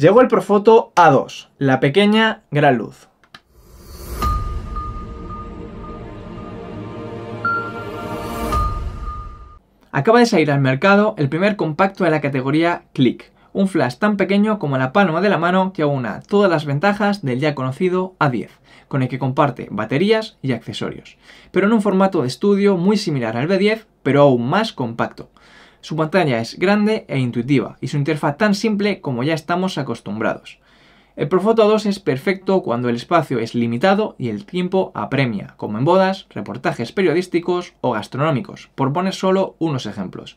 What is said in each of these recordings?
Llegó el Profoto A2, la pequeña gran luz. Acaba de salir al mercado el primer compacto de la categoría Click, un flash tan pequeño como la palma de la mano que aúna todas las ventajas del ya conocido A10, con el que comparte baterías y accesorios, pero en un formato de estudio muy similar al B10, pero aún más compacto. Su pantalla es grande e intuitiva y su interfaz tan simple como ya estamos acostumbrados. El Profoto 2 es perfecto cuando el espacio es limitado y el tiempo apremia, como en bodas, reportajes periodísticos o gastronómicos, por poner solo unos ejemplos.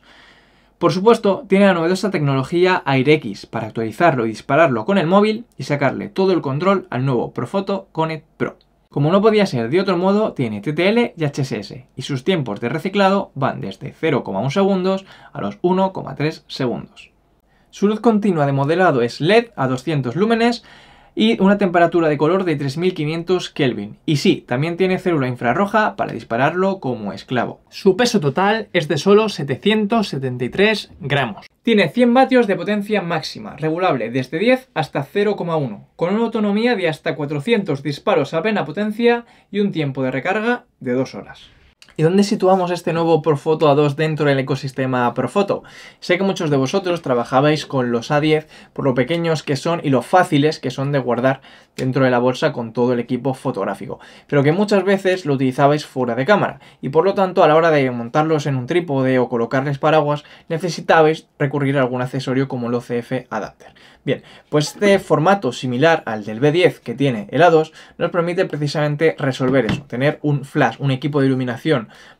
Por supuesto, tiene la novedosa tecnología AirX para actualizarlo y dispararlo con el móvil y sacarle todo el control al nuevo Profoto Connect Pro. Como no podía ser de otro modo, tiene TTL y HSS, y sus tiempos de reciclado van desde 0,1 segundos a los 1,3 segundos. Su luz continua de modelado es LED a 200 lúmenes, y una temperatura de color de 3500 Kelvin. Y sí, también tiene célula infrarroja para dispararlo como esclavo. Su peso total es de solo 773 gramos. Tiene 100 vatios de potencia máxima, regulable desde 10 hasta 0,1, con una autonomía de hasta 400 disparos a plena potencia y un tiempo de recarga de 2 horas. ¿Y dónde situamos este nuevo Profoto A2 dentro del ecosistema Profoto? Sé que muchos de vosotros trabajabais con los A10 por lo pequeños que son y lo fáciles que son de guardar dentro de la bolsa con todo el equipo fotográfico, pero que muchas veces lo utilizabais fuera de cámara y por lo tanto a la hora de montarlos en un trípode o colocarles paraguas necesitabais recurrir a algún accesorio como el OCF Adapter. Bien, pues este formato similar al del B10 que tiene el A2 nos permite precisamente resolver eso, tener un flash, un equipo de iluminación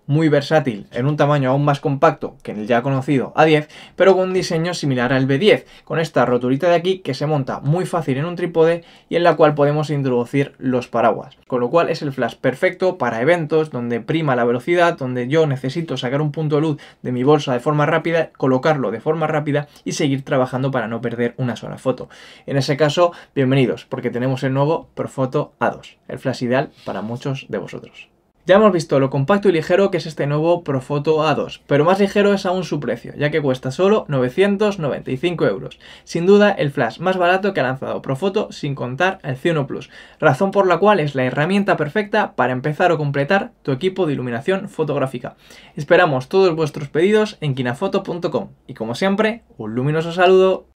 muy versátil en un tamaño aún más compacto que el ya conocido A10, pero con un diseño similar al B10, con esta rotulita de aquí que se monta muy fácil en un trípode y en la cual podemos introducir los paraguas. Con lo cual es el flash perfecto para eventos donde prima la velocidad, donde yo necesito sacar un punto de luz de mi bolsa de forma rápida, colocarlo de forma rápida y seguir trabajando para no perder una sola foto. En ese caso, bienvenidos, porque tenemos el nuevo Profoto A2, el flash ideal para muchos de vosotros. Ya hemos visto lo compacto y ligero que es este nuevo Profoto A2, pero más ligero es aún su precio, ya que cuesta solo 995 euros. Sin duda, el flash más barato que ha lanzado Profoto sin contar el C1 Plus, razón por la cual es la herramienta perfecta para empezar o completar tu equipo de iluminación fotográfica. Esperamos todos vuestros pedidos en kinafoto.com y como siempre, un luminoso saludo